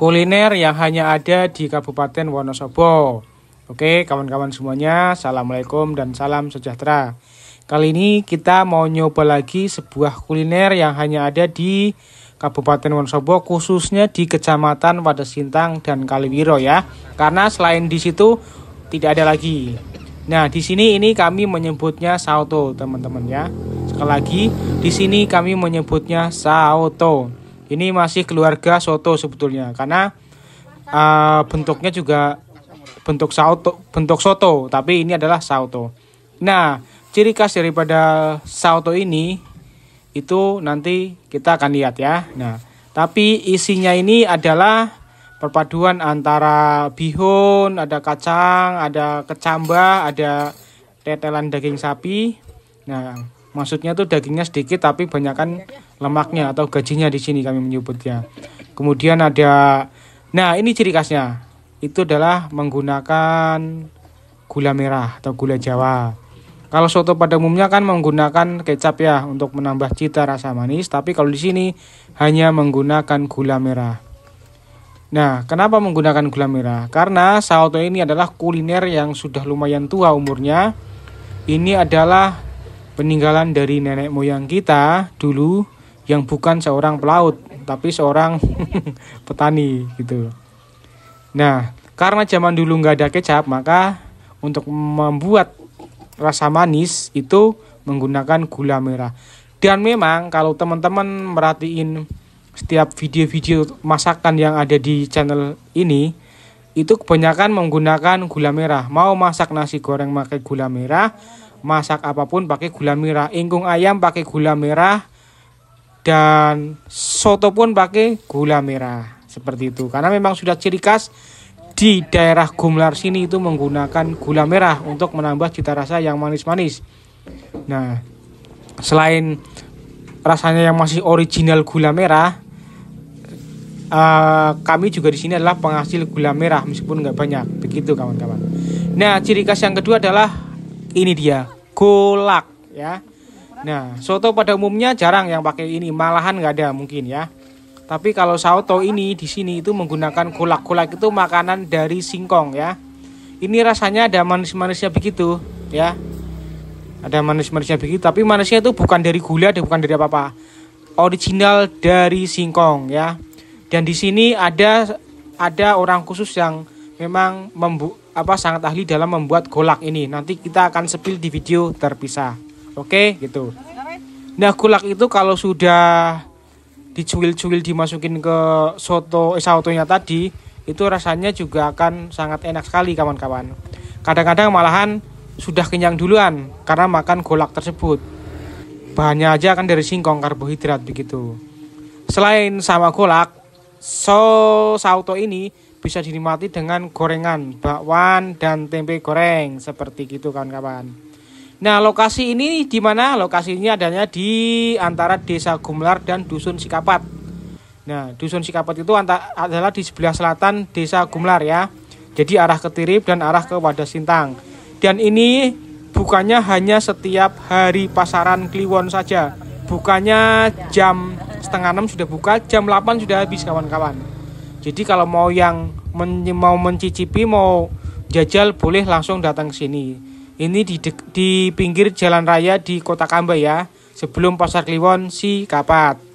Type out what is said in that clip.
kuliner yang hanya ada di Kabupaten Wonosobo. Oke, kawan-kawan semuanya, Assalamualaikum dan salam sejahtera. Kali ini kita mau nyoba lagi sebuah kuliner yang hanya ada di Kabupaten Wonosobo, khususnya di Kecamatan Wadasintang dan Kaliwiro ya. Karena selain di situ tidak ada lagi. Nah, di sini ini kami menyebutnya sauto, teman-teman ya. Sekali lagi, di sini kami menyebutnya sauto. Ini masih keluarga soto sebetulnya karena uh, bentuknya juga bentuk soto, bentuk soto, tapi ini adalah soto. Nah, ciri khas daripada soto ini itu nanti kita akan lihat ya. Nah, tapi isinya ini adalah perpaduan antara bihun, ada kacang, ada kecambah, ada tetelan daging sapi. Nah, Maksudnya tuh dagingnya sedikit tapi banyakkan lemaknya atau gajinya di sini kami menyebutnya. Kemudian ada nah ini ciri khasnya. Itu adalah menggunakan gula merah atau gula Jawa. Kalau soto pada umumnya kan menggunakan kecap ya untuk menambah cita rasa manis, tapi kalau di sini hanya menggunakan gula merah. Nah, kenapa menggunakan gula merah? Karena soto ini adalah kuliner yang sudah lumayan tua umurnya. Ini adalah peninggalan dari nenek moyang kita dulu yang bukan seorang pelaut tapi seorang petani gitu. Nah, karena zaman dulu nggak ada kecap, maka untuk membuat rasa manis itu menggunakan gula merah. Dan memang kalau teman-teman merhatiin setiap video-video masakan yang ada di channel ini, itu kebanyakan menggunakan gula merah. Mau masak nasi goreng pakai gula merah, masak apapun pakai gula merah ingkung ayam pakai gula merah dan soto pun pakai gula merah seperti itu karena memang sudah ciri khas di daerah Gumlar sini itu menggunakan gula merah untuk menambah cita rasa yang manis-manis nah selain rasanya yang masih original gula merah uh, kami juga di sini adalah penghasil gula merah meskipun nggak banyak begitu kawan-kawan. Nah ciri khas yang kedua adalah ini dia kolak ya nah soto pada umumnya jarang yang pakai ini malahan nggak ada mungkin ya tapi kalau soto ini di sini itu menggunakan kolak kolak itu makanan dari singkong ya ini rasanya ada manis-manisnya begitu ya ada manis-manisnya begitu tapi manisnya itu bukan dari gula dan bukan dari apa-apa original dari singkong ya dan di sini ada ada orang khusus yang memang membu apa sangat ahli dalam membuat golak ini. Nanti kita akan spill di video terpisah. Oke, gitu. Nah, golak itu kalau sudah dicuil-cuil dimasukin ke soto eh, sotonya tadi, itu rasanya juga akan sangat enak sekali kawan-kawan. Kadang-kadang malahan sudah kenyang duluan karena makan golak tersebut. Bahannya aja kan dari singkong karbohidrat begitu. Selain sama golak, so sauto ini bisa dinikmati dengan gorengan, bakwan dan tempe goreng seperti gitu kawan-kawan. Nah, lokasi ini di mana? Lokasinya adanya di antara Desa Gumlar dan Dusun Sikapat. Nah, Dusun Sikapat itu adalah di sebelah selatan Desa Gumlar ya. Jadi arah ke Tirip dan arah ke Wadas Sintang. Dan ini bukannya hanya setiap hari pasaran Kliwon saja. Bukannya jam setengah enam sudah buka, jam 8 sudah habis kawan-kawan. Jadi kalau mau yang men mau mencicipi mau jajal boleh langsung datang ke sini. Ini di di pinggir jalan raya di Kota Kamba ya, sebelum Pasar Kliwon si Kapat.